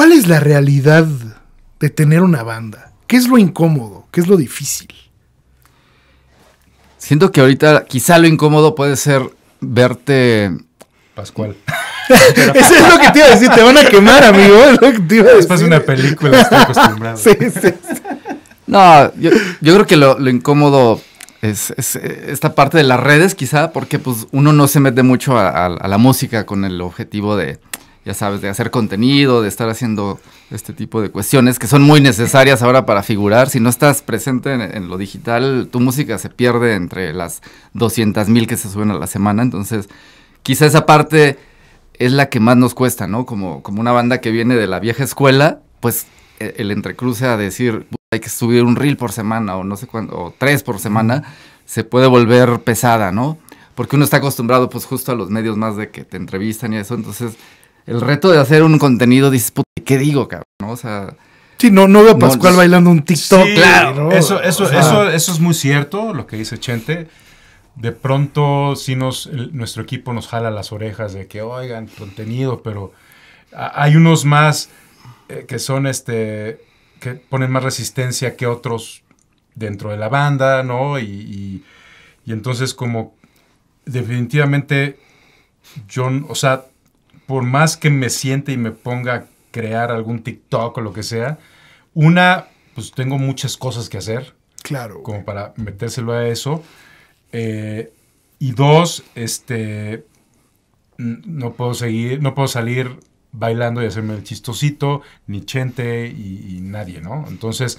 ¿Cuál es la realidad de tener una banda? ¿Qué es lo incómodo? ¿Qué es lo difícil? Siento que ahorita quizá lo incómodo puede ser verte... Pascual. Eso es lo que te iba a decir, te van a quemar, amigo. Es lo te iba Después de una película, estoy acostumbrado. Sí, sí, No, yo, creo que lo, incómodo es, esta parte de las redes, quizá, porque pues uno no se mete mucho a la música con el objetivo de, ya sabes, de hacer contenido, de estar haciendo este tipo de cuestiones que son muy necesarias ahora para figurar. Si no estás presente en, lo digital, tu música se pierde entre las 200 mil que se suben a la semana. Entonces, quizá esa parte es la que más nos cuesta, ¿no? Como, como una banda que viene de la vieja escuela, pues e, el, entrecruce a decir hay que subir un reel por semana o no sé cuánto, o tres por semana, se puede volver pesada, ¿no? Porque uno está acostumbrado pues justo a los medios más de que te entrevistan y eso, entonces el reto de hacer un contenido disputa. ¿Qué digo, cabrón? ¿No? O sea. Sí, no, no veo a Pascual bailando un TikTok. claro. Eso, eso, eso, eso es muy cierto, lo que dice Chente. De pronto, si nos, nuestro equipo nos jala las orejas de que, oigan, contenido, pero hay unos más eh, que son este que ponen más resistencia que otros dentro de la banda, ¿no? Y, y, entonces como definitivamente John, o sea, por más que me siente y me ponga a crear algún TikTok o lo que sea, una, pues tengo muchas cosas que hacer. Claro. Como para metérselo a eso. Eh, y dos, este, no puedo seguir, no puedo salir bailando y hacerme el chistosito, ni Chente y, nadie, ¿no? Entonces,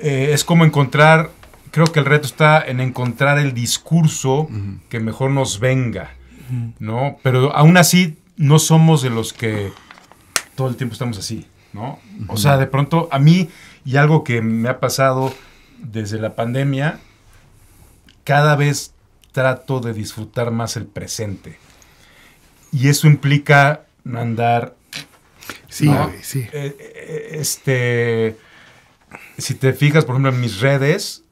eh, es como encontrar, creo que el reto está en encontrar el discurso que mejor nos venga, ¿no? Pero aún así no somos de los que todo el tiempo estamos así, ¿no? O sea, de pronto a mí, y algo que me ha pasado desde la pandemia, cada vez trato de disfrutar más el presente. Y eso implica andar... Sí, sí. Eh, eh, este, si te fijas, por ejemplo, en mis redes,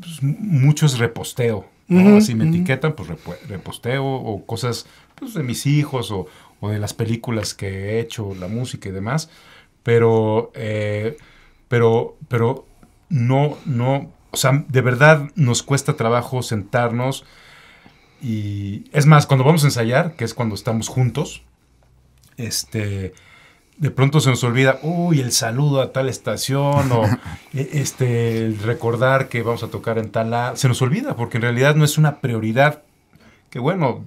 pues, mucho es reposteo si me etiquetan, pues reposteo o cosas pues, de mis hijos o, o, de las películas que he hecho, la música y demás. Pero, eh, pero, pero no, no, o sea, de verdad nos cuesta trabajo sentarnos. Y es más, cuando vamos a ensayar, que es cuando estamos juntos, este de pronto se nos olvida, uy, el saludo a tal estación o e, este, recordar que vamos a tocar en tal... lado. Se nos olvida porque en realidad no es una prioridad que bueno,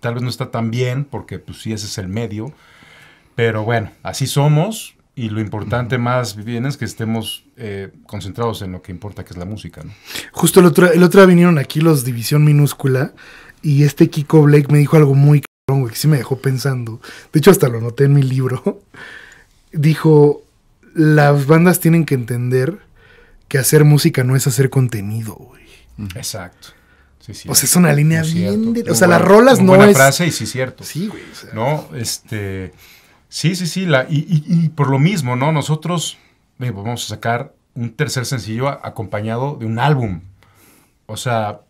tal vez no está tan bien porque pues sí, ese es el medio, pero bueno, así somos y lo importante más bien es que estemos eh, concentrados en lo que importa, que es la música. ¿no? Justo el otro, el otro día vinieron aquí los División Minúscula y este Kiko Blake me dijo algo muy que sí me dejó pensando. De hecho, hasta lo anoté en mi libro. Dijo, las bandas tienen que entender que hacer música no es hacer contenido, Exacto. o sea, es una línea bien... O sea, las rolas no buena es... frase y sí cierto. Sí, güey. No, este... Sí, sí, sí. La... Y, por lo mismo, ¿no? Nosotros eh, vamos a sacar un tercer sencillo acompañado de un álbum. O sea,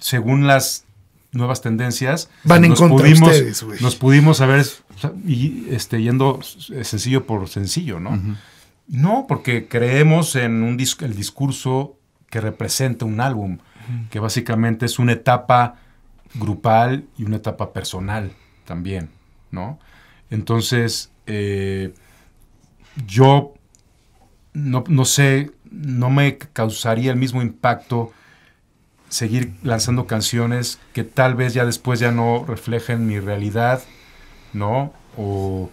según las nuevas tendencias. Van en nos contra pudimos, ustedes, Nos pudimos saber y, este, yendo sencillo por sencillo, ¿no? No, porque creemos en un el discurso que representa un álbum, que básicamente es una etapa grupal y una etapa personal también, ¿no? Entonces, eh, yo no, no, sé, no me causaría el mismo impacto seguir lanzando canciones que tal vez ya después ya no reflejen mi realidad, ¿no? O,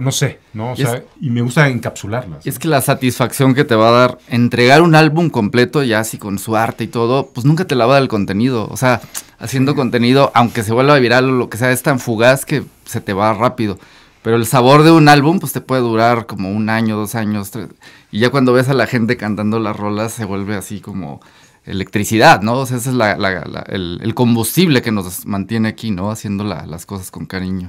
no sé, ¿no? O sea, y me gusta encapsularlas. Es que la satisfacción que te va a dar entregar un álbum completo, ya así con su arte y todo, pues nunca te la va a dar el contenido. O sea, haciendo contenido, aunque se vuelva viral o lo que sea, es tan fugaz que se te va rápido. Pero el sabor de un álbum, pues te puede durar como un año, dos años, tres. Y ya cuando ves a la gente cantando las rolas, se vuelve así como electricidad, ¿no? O sea, ese es el, el, combustible que nos mantiene aquí, ¿no? Haciendo las cosas con cariño.